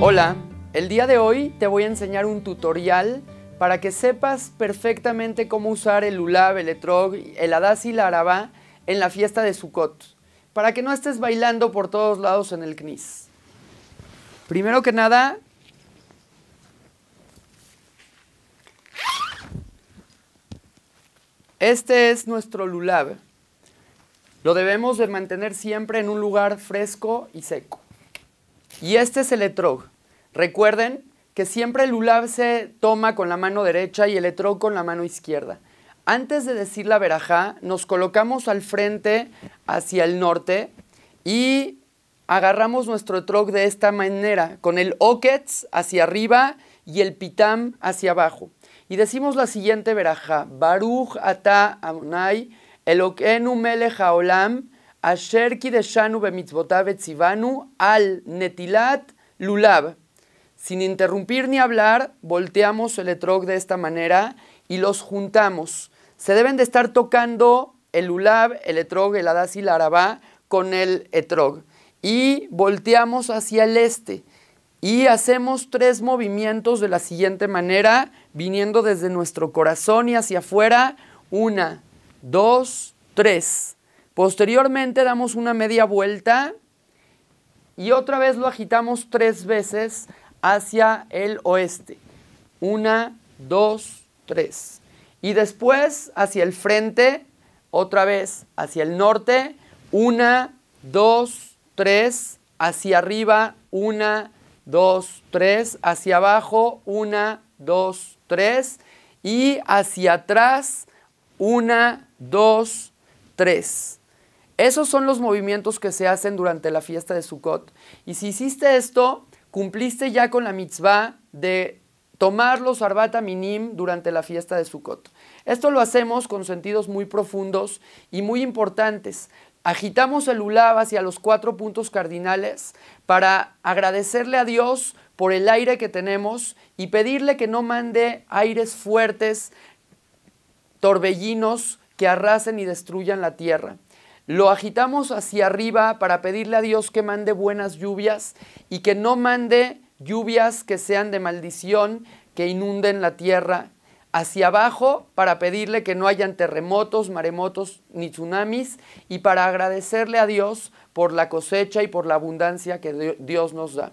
Hola, el día de hoy te voy a enseñar un tutorial para que sepas perfectamente cómo usar el Lulab, el Etrog, el Hadas y la Arabá en la fiesta de Sukkot, para que no estés bailando por todos lados en el CNIS. Primero que nada, este es nuestro Lulab. Lo debemos de mantener siempre en un lugar fresco y seco. Y este es el etrog. Recuerden que siempre el ulav se toma con la mano derecha y el etrog con la mano izquierda. Antes de decir la verajá, nos colocamos al frente hacia el norte y agarramos nuestro etrog de esta manera, con el oketz hacia arriba y el pitam hacia abajo. Y decimos la siguiente verajá, Baruch ata el Elokenu melech haolam, de Bemitzvotav Etzivanu al Netilat Lulav. Sin interrumpir ni hablar, volteamos el etrog de esta manera y los juntamos. Se deben de estar tocando el lulav, el etrog, el adas y la arabá con el etrog. Y volteamos hacia el este. Y hacemos tres movimientos de la siguiente manera, viniendo desde nuestro corazón y hacia afuera. Una, dos, tres. Posteriormente damos una media vuelta y otra vez lo agitamos tres veces hacia el oeste. Una, dos, tres. Y después hacia el frente, otra vez hacia el norte. Una, dos, tres. Hacia arriba, una, dos, tres. Hacia abajo, una, dos, tres. Y hacia atrás, una, dos, tres. Esos son los movimientos que se hacen durante la fiesta de Sukkot. Y si hiciste esto, cumpliste ya con la mitzvah de tomar los arbata minim durante la fiesta de Sukkot. Esto lo hacemos con sentidos muy profundos y muy importantes. Agitamos el ulab hacia los cuatro puntos cardinales para agradecerle a Dios por el aire que tenemos y pedirle que no mande aires fuertes, torbellinos que arrasen y destruyan la tierra. Lo agitamos hacia arriba para pedirle a Dios que mande buenas lluvias y que no mande lluvias que sean de maldición, que inunden la tierra. Hacia abajo para pedirle que no hayan terremotos, maremotos ni tsunamis y para agradecerle a Dios por la cosecha y por la abundancia que Dios nos da.